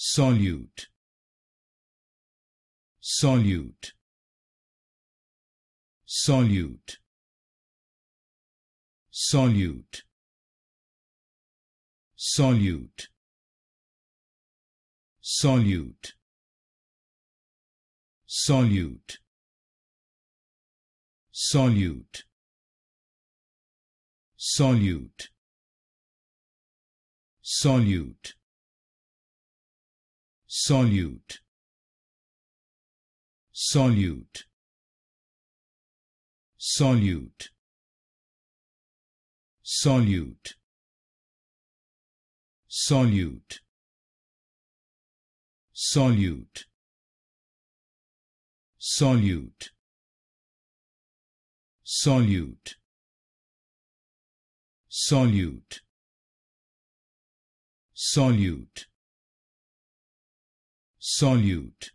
solute solute solute solute solute solute solute solute solute solute solute solute solute solute solute solute solute solute solute solute solute